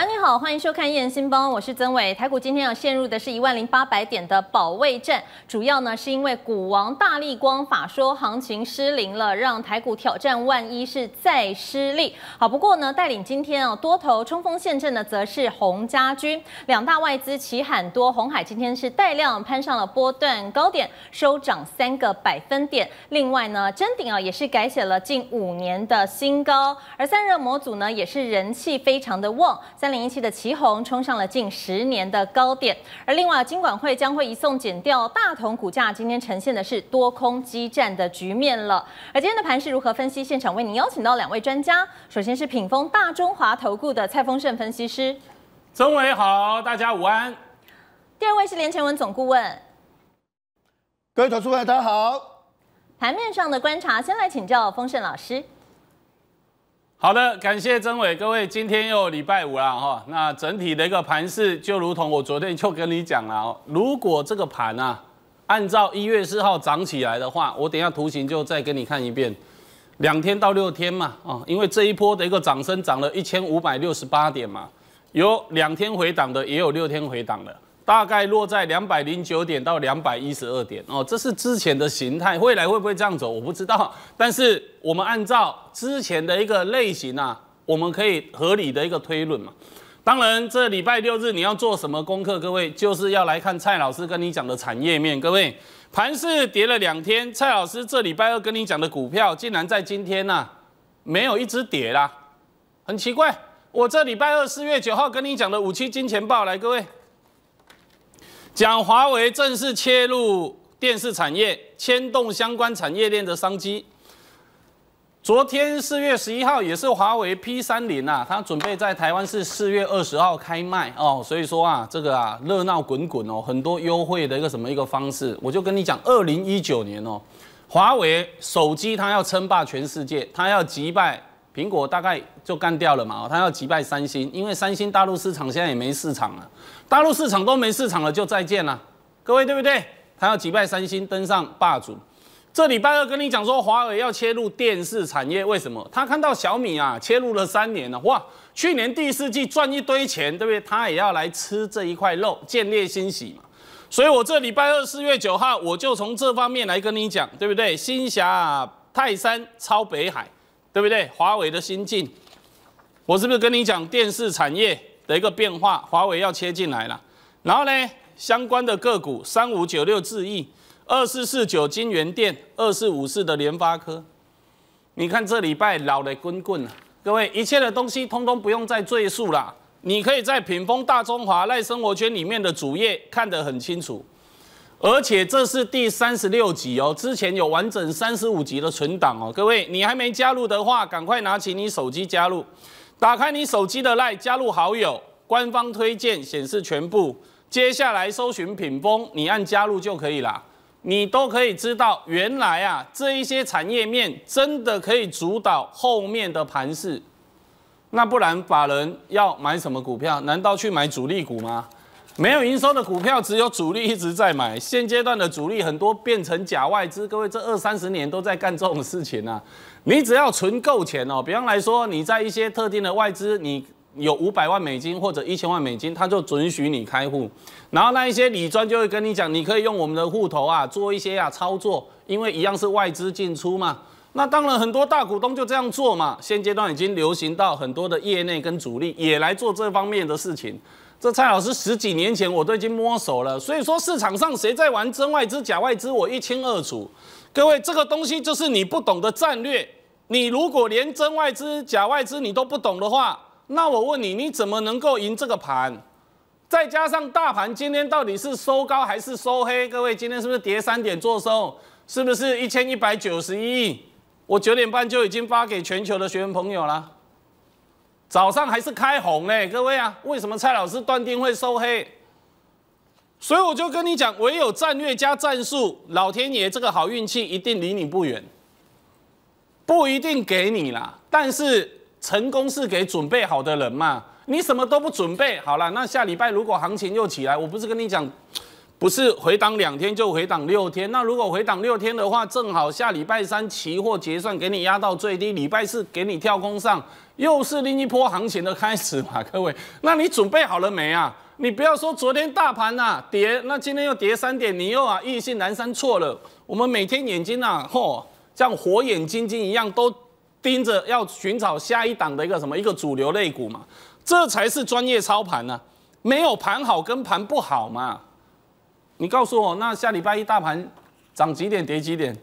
完好，欢迎收看《燕新邦》，我是曾伟。台股今天啊陷入的是一万零八百点的保卫战，主要呢是因为股王大力光法说行情失灵了，让台股挑战万一是再失利。好，不过呢带领今天啊多头冲锋陷阵的则是洪家军，两大外资齐喊多。红海今天是带量攀上了波段高点，收涨三个百分点。另外呢，真顶啊也是改写了近五年的新高，而散热模组呢也是人气非常的旺，三零一。的旗红冲上了近十年的高点，而另外金管会将会移送减掉大同股价，今天呈现的是多空激战的局面了。而今天的盘是如何分析？现场为您邀请到两位专家，首先是品峰大中华投顾的蔡丰盛分析师，曾伟好，大家午安。第二位是连前文总顾问，各位投资大家好。盘面上的观察，先来请教丰盛老师。好的，感谢曾伟，各位，今天又礼拜五了哈。那整体的一个盘势，就如同我昨天就跟你讲了，如果这个盘啊，按照一月四号涨起来的话，我等下图形就再给你看一遍，两天到六天嘛啊，因为这一波的一个涨升涨了一千五百六十八点嘛，有两天回档的，也有六天回档的。大概落在两百零九点到两百一十二点哦，这是之前的形态，未来会不会这样走，我不知道。但是我们按照之前的一个类型啊，我们可以合理的一个推论嘛。当然，这礼拜六日你要做什么功课，各位就是要来看蔡老师跟你讲的产业面。各位，盘市跌了两天，蔡老师这礼拜二跟你讲的股票竟然在今天呢没有一只跌啦，很奇怪。我这礼拜二四月九号跟你讲的五期金钱豹，来各位。讲华为正式切入电视产业，牵动相关产业链的商机。昨天四月十一号也是华为 P 三零啊，它准备在台湾是四月二十号开卖哦，所以说啊，这个啊热闹滚滚哦，很多优惠的一个什么一个方式，我就跟你讲，二零一九年哦，华为手机它要称霸全世界，它要击败。苹果大概就干掉了嘛，哦，他要击败三星，因为三星大陆市场现在也没市场了，大陆市场都没市场了，就再见了，各位对不对？他要击败三星，登上霸主。这礼拜二跟你讲说，华为要切入电视产业，为什么？他看到小米啊，切入了三年了，哇，去年第四季赚一堆钱，对不对？他也要来吃这一块肉，见猎心喜嘛。所以，我这礼拜二四月九号，我就从这方面来跟你讲，对不对？新霞泰山超北海。对不对？华为的新进，我是不是跟你讲电视产业的一个变化？华为要切进来了，然后呢，相关的个股三五九六、智易二四四九、金源电二四五四的联发科，你看这礼拜老的滚滚啊！各位，一切的东西通通不用再赘述了，你可以在屏风大中华赖生活圈里面的主页看得很清楚。而且这是第三十六集哦，之前有完整三十五集的存档哦。各位，你还没加入的话，赶快拿起你手机加入，打开你手机的赖加入好友，官方推荐显示全部，接下来搜寻品风，你按加入就可以啦。你都可以知道，原来啊这一些产业面真的可以主导后面的盘势。那不然法人要买什么股票？难道去买主力股吗？没有营收的股票，只有主力一直在买。现阶段的主力很多变成假外资，各位这二三十年都在干这种事情啊。你只要存够钱哦，比方来说，你在一些特定的外资，你有五百万美金或者一千万美金，他就准许你开户。然后那一些理专就会跟你讲，你可以用我们的户头啊做一些啊操作，因为一样是外资进出嘛。那当然很多大股东就这样做嘛。现阶段已经流行到很多的业内跟主力也来做这方面的事情。这蔡老师十几年前我都已经摸熟了，所以说市场上谁在玩真外资、假外资，我一清二楚。各位，这个东西就是你不懂的战略。你如果连真外资、假外资你都不懂的话，那我问你，你怎么能够赢这个盘？再加上大盘今天到底是收高还是收黑？各位，今天是不是跌三点做收？是不是一千一百九十一？我九点半就已经发给全球的学员朋友了。早上还是开红嘞，各位啊，为什么蔡老师断定会收黑？所以我就跟你讲，唯有战略加战术，老天爷这个好运气一定离你不远，不一定给你啦。但是成功是给准备好的人嘛，你什么都不准备好了，那下礼拜如果行情又起来，我不是跟你讲。不是回档两天就回档六天，那如果回档六天的话，正好下礼拜三期货结算给你压到最低，礼拜四给你跳空上，又是另一波行情的开始嘛，各位，那你准备好了没啊？你不要说昨天大盘呐跌，那今天又跌三点，你又啊意兴阑珊错了。我们每天眼睛呐吼像火眼金睛一样，都盯着要寻找下一档的一个什么一个主流类股嘛，这才是专业操盘呢，没有盘好跟盘不好嘛。你告诉我，那下礼拜一大盘涨几点跌几点，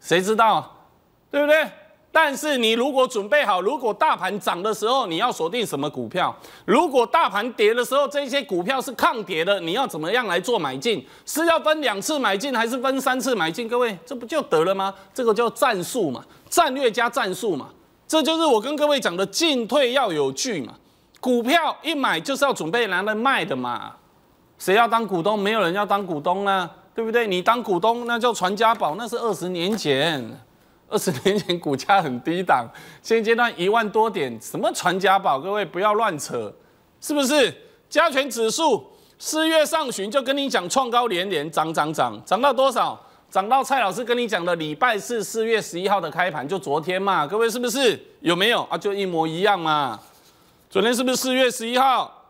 谁知道，对不对？但是你如果准备好，如果大盘涨的时候，你要锁定什么股票？如果大盘跌的时候，这些股票是抗跌的，你要怎么样来做买进？是要分两次买进，还是分三次买进？各位，这不就得了吗？这个叫战术嘛，战略加战术嘛，这就是我跟各位讲的进退要有据嘛。股票一买就是要准备拿来卖的嘛。谁要当股东？没有人要当股东呢，对不对？你当股东那叫传家宝，那是二十年前，二十年前股价很低档，现阶段一万多点，什么传家宝？各位不要乱扯，是不是？加权指数四月上旬就跟你讲创高连连涨涨涨，涨到多少？涨到蔡老师跟你讲的礼拜四四月十一号的开盘，就昨天嘛，各位是不是？有没有啊？就一模一样嘛，昨天是不是四月十一号？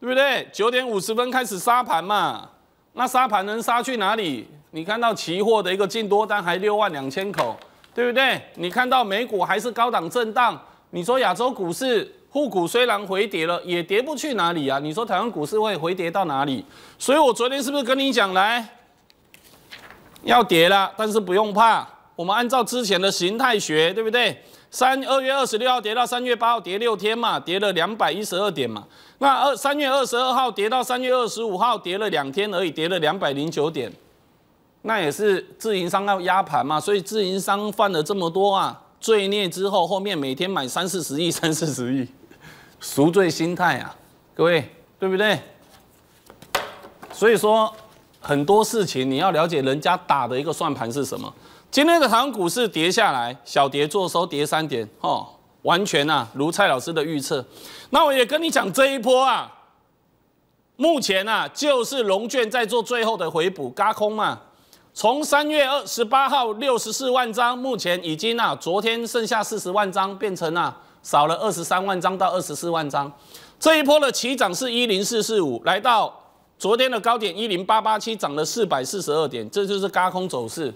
对不对？九点五十分开始杀盘嘛，那杀盘能杀去哪里？你看到期货的一个净多单还六万两千口，对不对？你看到美股还是高档震荡，你说亚洲股市、沪股虽然回跌了，也跌不去哪里啊？你说台湾股市会回跌到哪里？所以我昨天是不是跟你讲来，要跌了，但是不用怕，我们按照之前的形态学，对不对？三二月二十六号跌到三月八号跌六天嘛，跌了两百一十二点嘛。那二三月二十二号跌到三月二十五号跌了两天而已，跌了两百零九点。那也是自营商要压盘嘛，所以自营商犯了这么多啊罪孽之后，后面每天买三四十亿，三四十亿，赎罪心态啊，各位对不对？所以说很多事情你要了解人家打的一个算盘是什么。今天的台湾股市跌下来，小跌做收，跌三点，哦，完全呐，如蔡老师的预测。那我也跟你讲，这一波啊，目前啊，就是龙卷在做最后的回补，嘎空嘛。从三月二十八号六十四万张，目前已经呐，昨天剩下四十万张，变成啊，少了二十三万张到二十四万张。这一波的起涨是一零四四五，来到昨天的高点一零八八七，涨了四百四十二点，这就是嘎空走势。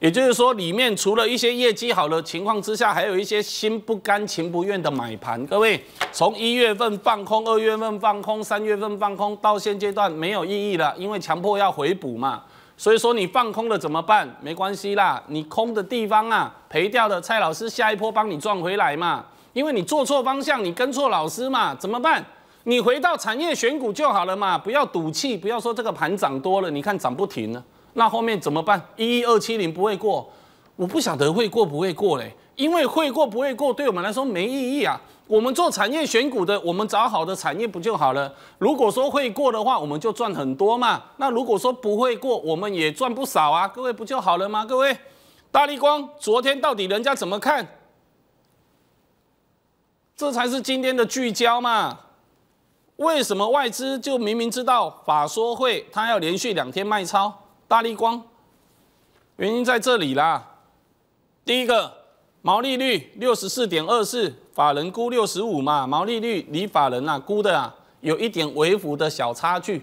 也就是说，里面除了一些业绩好的情况之下，还有一些心不甘情不愿的买盘。各位，从一月份放空，二月份放空，三月份放空，到现阶段没有意义了，因为强迫要回补嘛。所以说你放空了怎么办？没关系啦，你空的地方啊赔掉了，蔡老师下一波帮你赚回来嘛。因为你做错方向，你跟错老师嘛，怎么办？你回到产业选股就好了嘛，不要赌气，不要说这个盘涨多了，你看涨不停了。那后面怎么办？一一二七零不会过，我不晓得会过不会过嘞。因为会过不会过对我们来说没意义啊。我们做产业选股的，我们找好的产业不就好了？如果说会过的话，我们就赚很多嘛。那如果说不会过，我们也赚不少啊，各位不就好了吗？各位，大力光昨天到底人家怎么看？这才是今天的聚焦嘛。为什么外资就明明知道法说会，他要连续两天卖超？大力光，原因在这里啦。第一个毛利率六十四点二四，法人估六十五嘛，毛利率离法人啊估的啊有一点微幅的小差距，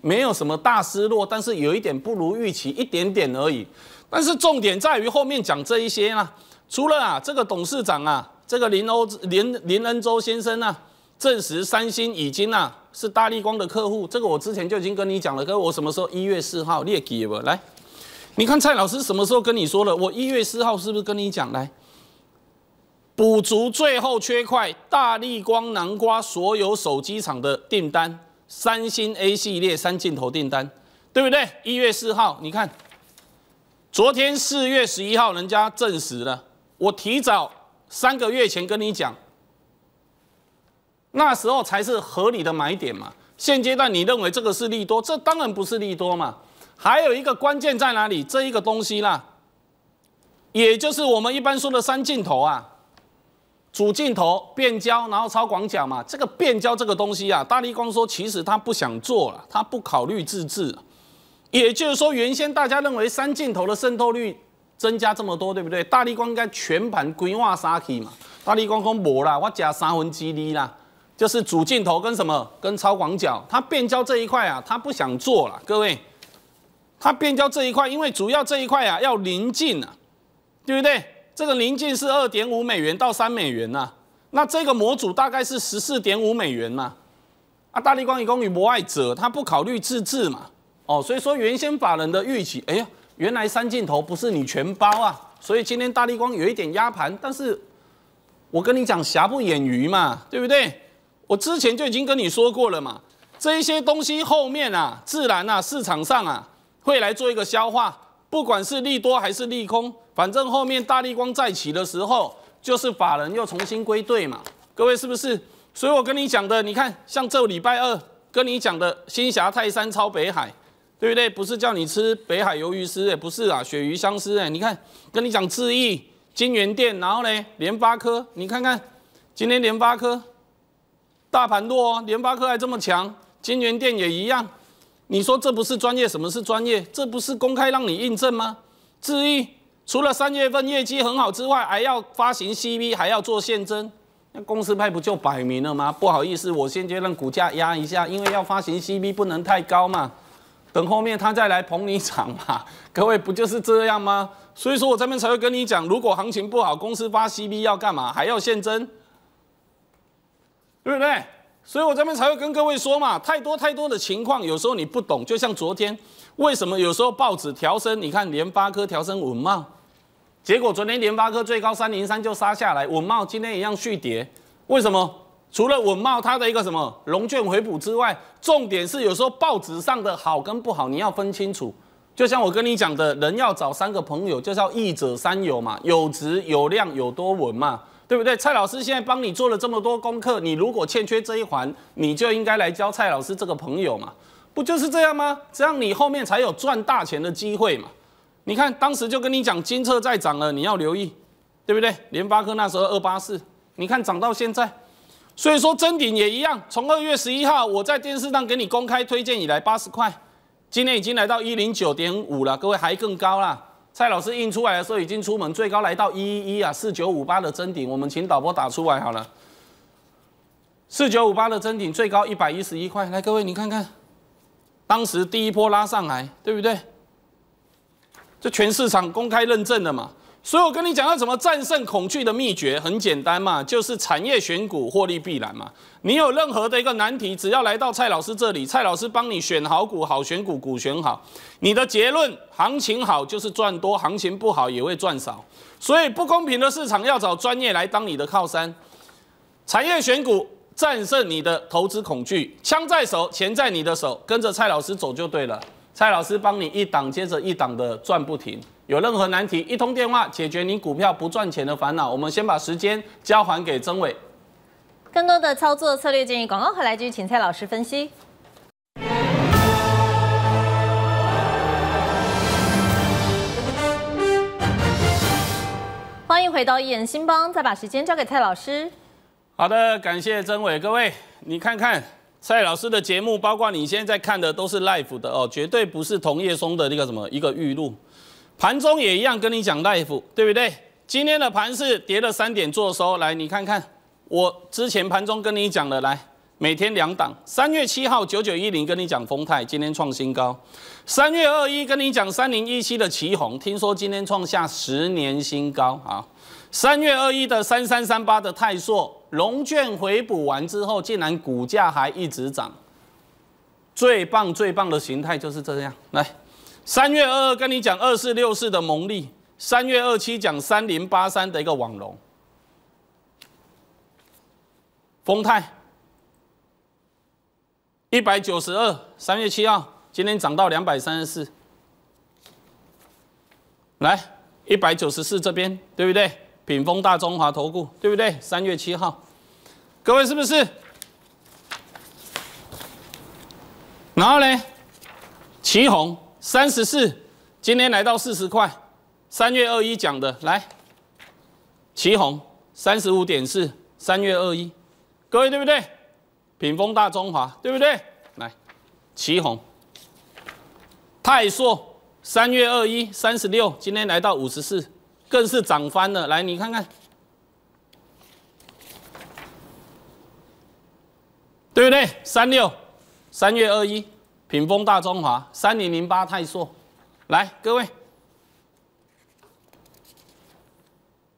没有什么大失落，但是有一点不如预期，一点点而已。但是重点在于后面讲这一些啊，除了啊这个董事长啊，这个林欧林林恩洲先生呢。证实三星已经呐是大立光的客户，这个我之前就已经跟你讲了，跟我什么时候一月四号列我来？你看蔡老师什么时候跟你说了？我一月四号是不是跟你讲来补足最后缺块？大立光南瓜所有手机厂的订单，三星 A 系列三镜头订单，对不对？一月四号，你看昨天四月十一号人家证实了，我提早三个月前跟你讲。那时候才是合理的买点嘛。现阶段你认为这个是利多，这当然不是利多嘛。还有一个关键在哪里？这一个东西啦，也就是我们一般说的三镜头啊，主镜头、变焦，然后超广角嘛。这个变焦这个东西啊，大力光说其实他不想做了，他不考虑自制。也就是说，原先大家认为三镜头的渗透率增加这么多，对不对？大力光应该全盘规划沙去嘛。大力光说无啦，我加三分之一啦。就是主镜头跟什么？跟超广角，它变焦这一块啊，它不想做了，各位，它变焦这一块，因为主要这一块啊，要临近啊，对不对？这个临近是二点五美元到三美元呐，那这个模组大概是十四点五美元嘛、啊，大力光一公与博爱者，他不考虑自制嘛，哦，所以说原先法人的预期，哎呀，原来三镜头不是你全包啊，所以今天大力光有一点压盘，但是我跟你讲瑕不掩瑜嘛，对不对？我之前就已经跟你说过了嘛，这一些东西后面啊，自然呐，市场上啊会来做一个消化，不管是利多还是利空，反正后面大力光再起的时候，就是法人又重新归队嘛。各位是不是？所以我跟你讲的，你看像这礼拜二跟你讲的新霞泰山超北海，对不对？不是叫你吃北海鱿鱼丝哎，不是啊，鳕鱼香丝哎。你看，跟你讲智毅、金源店，然后呢，联发科，你看看今天联发科。大盘弱联发科还这么强，金源店也一样。你说这不是专业？什么是专业？这不是公开让你印证吗？至于除了三月份业绩很好之外，还要发行 C B，还要做现增，那公司派不就摆明了吗？不好意思，我先阶让股价压一下，因为要发行 C B 不能太高嘛。等后面他再来捧你场嘛。各位不就是这样吗？所以说，我这边才会跟你讲，如果行情不好，公司发 C B 要干嘛？还要现增。对不对？所以我这边才会跟各位说嘛，太多太多的情况，有时候你不懂。就像昨天，为什么有时候报纸调升？你看联发科调升稳茂，结果昨天联发科最高三零三就杀下来，稳茂今天一样续跌。为什么？除了稳茂它的一个什么龙卷回补之外，重点是有时候报纸上的好跟不好你要分清楚。就像我跟你讲的，人要找三个朋友，就叫一者三友嘛，有质、有量、有多稳嘛。对不对？蔡老师现在帮你做了这么多功课，你如果欠缺这一环，你就应该来交蔡老师这个朋友嘛，不就是这样吗？这样你后面才有赚大钱的机会嘛。你看当时就跟你讲金车在涨了，你要留意，对不对？联发科那时候二八四，你看涨到现在，所以说真顶也一样。从二月十一号我在电视上给你公开推荐以来，八十块，今天已经来到一零九点五了，各位还更高啦。蔡老师印出来的时候已经出门，最高来到一一一啊，四九五八的真顶，我们请导播打出来好了。四九五八的真顶，最高一百一十一块，来各位你看看，当时第一波拉上来，对不对？这全市场公开认证的嘛。所以，我跟你讲要怎么战胜恐惧的秘诀很简单嘛，就是产业选股获利必然嘛。你有任何的一个难题，只要来到蔡老师这里，蔡老师帮你选好股，好选股，股选好，你的结论行情好就是赚多，行情不好也会赚少。所以不公平的市场要找专业来当你的靠山，产业选股战胜你的投资恐惧，枪在手，钱在你的手，跟着蔡老师走就对了。蔡老师帮你一档接着一档的赚不停。有任何难题，一通电话解决你股票不赚钱的烦恼。我们先把时间交还给曾伟。更多的操作策略建议，广告回来去请蔡老师分析。欢迎回到一人新邦，再把时间交给蔡老师。好的，感谢曾伟，各位，你看看蔡老师的节目，包括你现在看的都是 live 的哦，绝对不是同业松的那个什么一个预录。盘中也一样跟你讲，大夫，对不对？今天的盘是跌了三点做收，来，你看看我之前盘中跟你讲的，来，每天两档。三月七号九九一零跟你讲，丰泰今天创新高；三月二一跟你讲，三零一七的旗宏，听说今天创下十年新高啊；三月二一的三三三八的泰硕，龙卷回补完之后，竟然股价还一直涨，最棒最棒的形态就是这样，来。三月二二跟你讲二四六四的蒙利，三月二七讲三零八三的一个网龙，丰泰一百九十二，三月七号今天涨到两百三十四，来一百九十四这边对不对？品丰大中华投顾对不对？三月七号，各位是不是？然后呢？旗红。三十四，今天来到四十块。三月二一讲的，来，旗红三十五点四，三月二一，各位对不对？品丰大中华对不对？来，旗红，泰硕三月二一三十六，今天来到五十四，更是涨翻了。来，你看看，对不对？三六，三月二一。屏风大中华三零零八泰硕，来各位，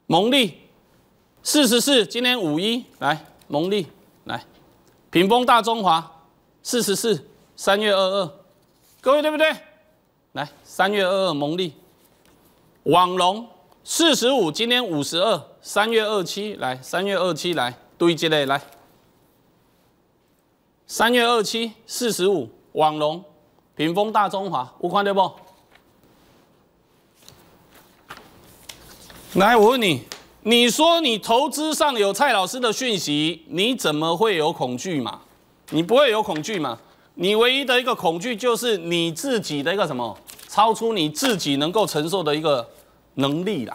蒙历四十四，今天五一来，蒙历来，屏风大中华四十四，三月二二，各位对不对？来三月二二蒙历，网龙四十五，今天五十二，三月二七来，三月二七来，杜易杰来，三月二七四十五。网龙、屏风、大中华，我看对不？来，我问你，你说你投资上有蔡老师的讯息，你怎么会有恐惧嘛？你不会有恐惧嘛？你唯一的一个恐惧就是你自己的一个什么，超出你自己能够承受的一个能力啦。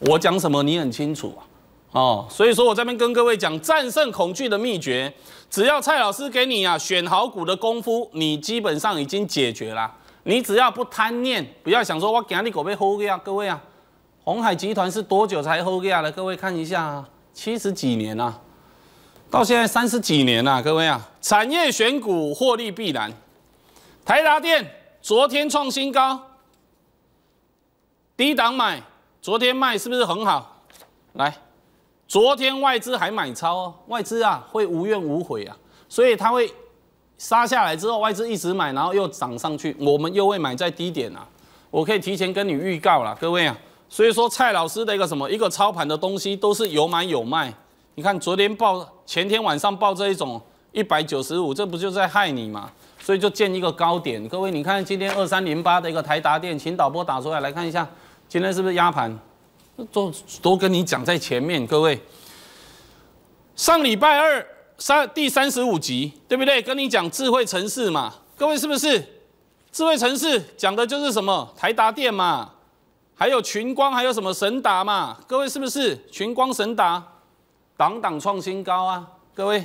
我讲什么，你很清楚。哦，所以说我这边跟各位讲战胜恐惧的秘诀，只要蔡老师给你啊选好股的功夫，你基本上已经解决了。你只要不贪念，不要想说我今你股被 h o 啊，各位啊，红海集团是多久才 h o 啊的？各位看一下，七十几年啊，到现在三十几年啊，各位啊，产业选股获利必然。台达电昨天创新高，低档买，昨天卖是不是很好？来。昨天外资还买超哦，外资啊会无怨无悔啊，所以它会杀下来之后，外资一直买，然后又涨上去，我们又会买在低点啊，我可以提前跟你预告了，各位啊，所以说蔡老师的一个什么一个操盘的东西都是有买有卖，你看昨天报前天晚上报这一种一百九十五，这不就在害你吗？所以就建一个高点，各位你看今天二三零八的一个台达电，请导播打出来来看一下，今天是不是压盘？都都跟你讲在前面，各位，上礼拜二三第三十五集，对不对？跟你讲智慧城市嘛，各位是不是？智慧城市讲的就是什么？台达电嘛，还有群光，还有什么神达嘛？各位是不是？群光神达，党党创新高啊！各位，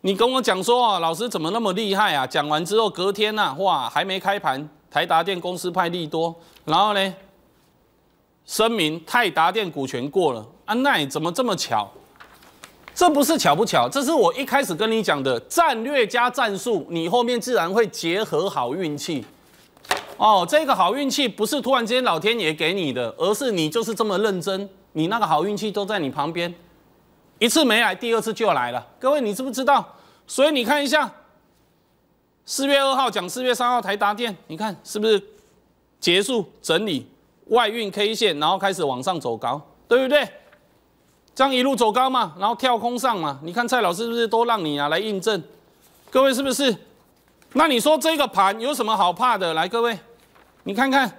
你跟我讲说，啊，老师怎么那么厉害啊？讲完之后隔天啊，哇，还没开盘，台达电公司派利多，然后呢？声明：泰达电股权过了啊？那你怎么这么巧？这不是巧不巧？这是我一开始跟你讲的战略加战术，你后面自然会结合好运气。哦，这个好运气不是突然间老天爷给你的，而是你就是这么认真，你那个好运气都在你旁边。一次没来，第二次就来了。各位，你知不知道？所以你看一下，四月二号讲四月三号台达电，你看是不是结束整理？外运 K 线，然后开始往上走高，对不对？这样一路走高嘛，然后跳空上嘛。你看蔡老师是不是都让你啊来印证？各位是不是？那你说这个盘有什么好怕的？来，各位，你看看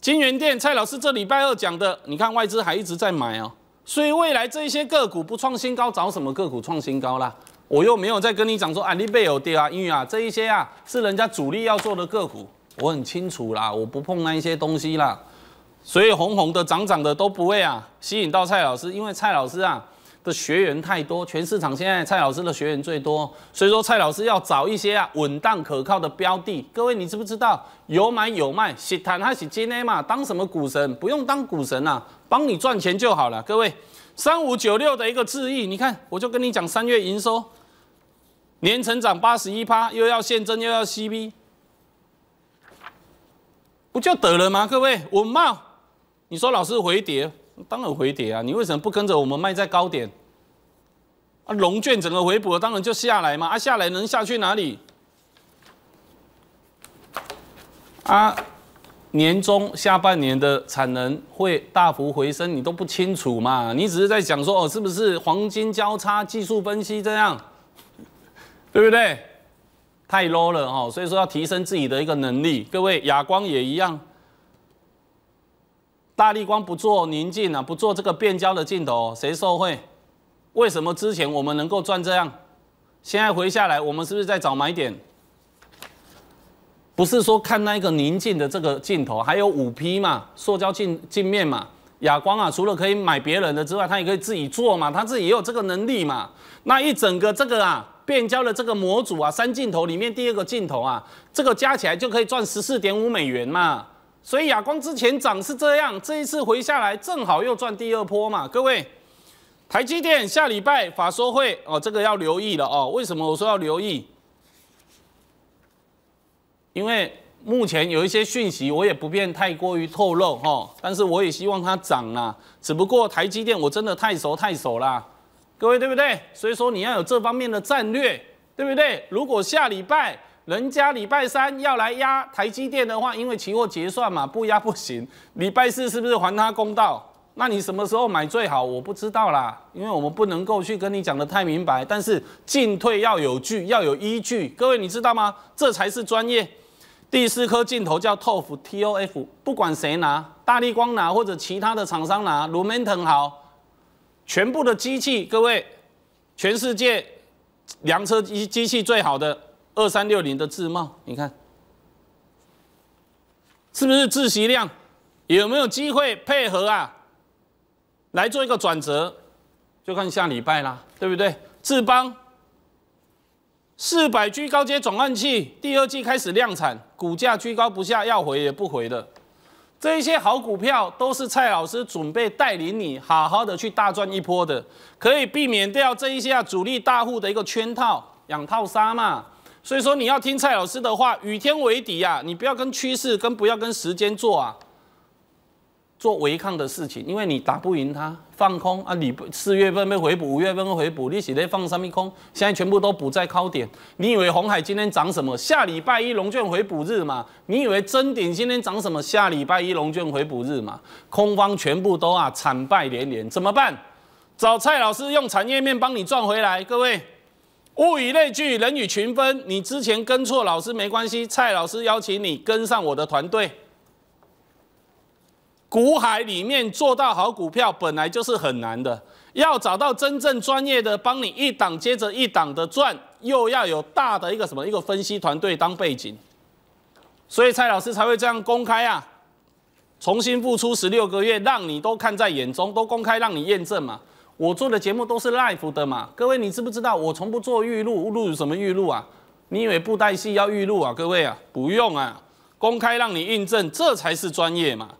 金源店，蔡老师这礼拜二讲的，你看外资还一直在买哦。所以未来这些个股不创新高，找什么个股创新高啦？我又没有在跟你讲说安利贝有跌啊，因为啊这一些啊是人家主力要做的个股，我很清楚啦，我不碰那一些东西啦。所以红红的、涨涨的都不会啊，吸引到蔡老师，因为蔡老师啊的学员太多，全市场现在蔡老师的学员最多，所以说蔡老师要找一些啊稳当可靠的标的。各位，你知不知道有买有卖，洗谈还是接内嘛？当什么股神？不用当股神啊，帮你赚钱就好了。各位，三五九六的一个智意，你看，我就跟你讲，三月营收年成长八十一趴，又要现增又要 c B，不就得了吗？各位，稳茂。你说老师回跌，当然回跌啊！你为什么不跟着我们卖在高点？啊，龙卷整个回补，当然就下来嘛！啊，下来能下去哪里？啊，年终下半年的产能会大幅回升，你都不清楚嘛？你只是在讲说哦，是不是黄金交叉技术分析这样，对不对？太 low 了哦，所以说要提升自己的一个能力，各位哑光也一样。大力光不做宁静啊，不做这个变焦的镜头，谁受贿？为什么之前我们能够赚这样？现在回下来，我们是不是在找买点？不是说看那个宁静的这个镜头，还有五 P 嘛，塑胶镜镜面嘛，哑光啊，除了可以买别人的之外，他也可以自己做嘛，他自己也有这个能力嘛。那一整个这个啊，变焦的这个模组啊，三镜头里面第二个镜头啊，这个加起来就可以赚十四点五美元嘛。所以亚光之前涨是这样，这一次回下来正好又转第二波嘛，各位。台积电下礼拜法说会哦，这个要留意了哦。为什么我说要留意？因为目前有一些讯息，我也不便太过于透露哦。但是我也希望它涨啦，只不过台积电我真的太熟太熟啦，各位对不对？所以说你要有这方面的战略，对不对？如果下礼拜。人家礼拜三要来压台积电的话，因为期货结算嘛，不压不行。礼拜四是不是还他公道？那你什么时候买最好？我不知道啦，因为我们不能够去跟你讲得太明白。但是进退要有据，要有依据。各位你知道吗？这才是专业。第四颗镜头叫 TOF，TOF 不管谁拿，大力光拿或者其他的厂商拿，Lumentum 好，全部的机器，各位，全世界量车机机器最好的。二三六零的自贸，你看是不是自习量？有没有机会配合啊？来做一个转折，就看下礼拜啦，对不对？智邦四百居高阶转换器，第二季开始量产，股价居高不下，要回也不回的。这一些好股票都是蔡老师准备带领你，好好的去大赚一波的，可以避免掉这一下主力大户的一个圈套，养套杀嘛。所以说你要听蔡老师的话，与天为敌啊，你不要跟趋势，跟不要跟时间做啊，做违抗的事情，因为你打不赢他。放空啊！你四月份被回补，五月份又回补，你起来放什么空？现在全部都补在高点。你以为红海今天涨什么？下礼拜一龙卷回补日嘛？你以为真顶今天涨什么？下礼拜一龙卷回补日嘛？空方全部都啊惨败连连，怎么办？找蔡老师用产业面帮你赚回来，各位。物以类聚，人以群分。你之前跟错老师没关系，蔡老师邀请你跟上我的团队。股海里面做到好股票本来就是很难的，要找到真正专业的帮你一档接着一档的赚，又要有大的一个什么一个分析团队当背景，所以蔡老师才会这样公开啊，重新付出十六个月，让你都看在眼中，都公开让你验证嘛。我做的节目都是 live 的嘛，各位你知不知道？我从不做预录，录什么预录啊？你以为布袋戏要预录啊？各位啊，不用啊，公开让你印证，这才是专业嘛。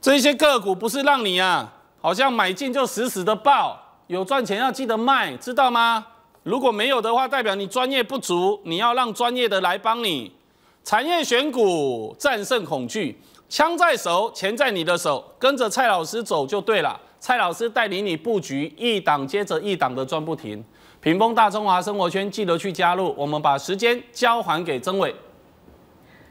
这些个股不是让你啊，好像买进就死死的抱，有赚钱要记得卖，知道吗？如果没有的话，代表你专业不足，你要让专业的来帮你。产业选股，战胜恐惧，枪在手，钱在你的手，跟着蔡老师走就对了。蔡老师带领你布局一档接着一档的转不停，屏风大中华生活圈，记得去加入。我们把时间交还给曾伟，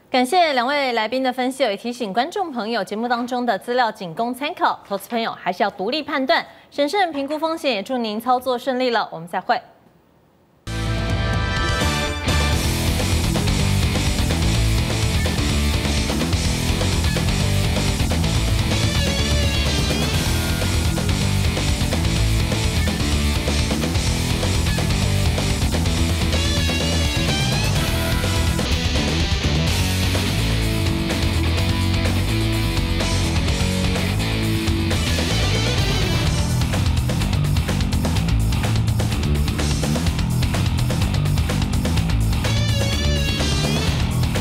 感谢两位来宾的分析，也提醒观众朋友，节目当中的资料仅供参考，投资朋友还是要独立判断，审慎评估风险。也祝您操作顺利了，我们再会。